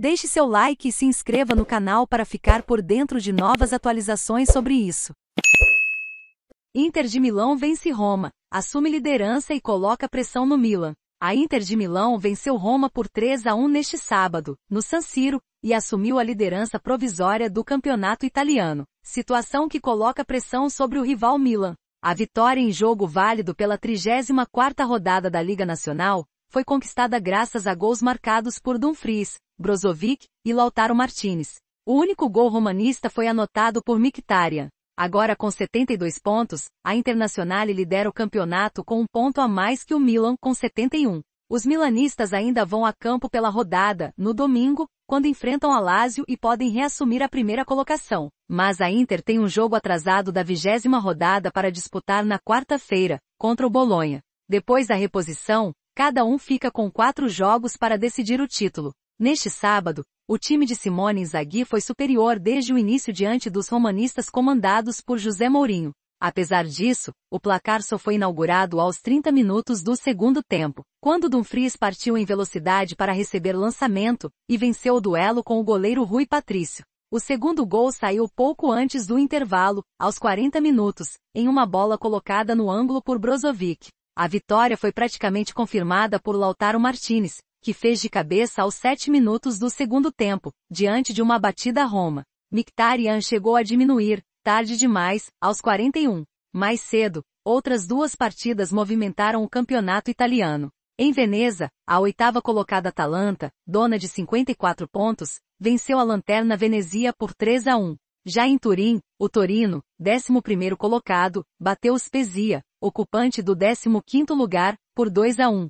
Deixe seu like e se inscreva no canal para ficar por dentro de novas atualizações sobre isso. Inter de Milão vence Roma, assume liderança e coloca pressão no Milan. A Inter de Milão venceu Roma por 3 a 1 neste sábado, no San Siro, e assumiu a liderança provisória do campeonato italiano, situação que coloca pressão sobre o rival Milan. A vitória em jogo válido pela 34ª rodada da Liga Nacional foi conquistada graças a gols marcados por Dumfries, Brozovic e Lautaro Martinez. O único gol romanista foi anotado por Mkhitaryan. Agora com 72 pontos, a Internazionale lidera o campeonato com um ponto a mais que o Milan com 71. Os milanistas ainda vão a campo pela rodada, no domingo, quando enfrentam a Lazio e podem reassumir a primeira colocação. Mas a Inter tem um jogo atrasado da vigésima rodada para disputar na quarta-feira, contra o Bolonha. Depois da reposição, Cada um fica com quatro jogos para decidir o título. Neste sábado, o time de Simone Inzaghi foi superior desde o início diante dos romanistas comandados por José Mourinho. Apesar disso, o placar só foi inaugurado aos 30 minutos do segundo tempo, quando Dumfries partiu em velocidade para receber lançamento e venceu o duelo com o goleiro Rui Patrício. O segundo gol saiu pouco antes do intervalo, aos 40 minutos, em uma bola colocada no ângulo por Brozovic. A vitória foi praticamente confirmada por Lautaro Martinez, que fez de cabeça aos 7 minutos do segundo tempo, diante de uma batida Roma. Mictarian chegou a diminuir, tarde demais, aos 41. Mais cedo, outras duas partidas movimentaram o campeonato italiano. Em Veneza, a oitava colocada Atalanta, dona de 54 pontos, venceu a lanterna Venezia por 3 a 1. Já em Turim, o Torino, 11 primeiro colocado, bateu o Spezia, ocupante do 15º lugar, por 2 a 1.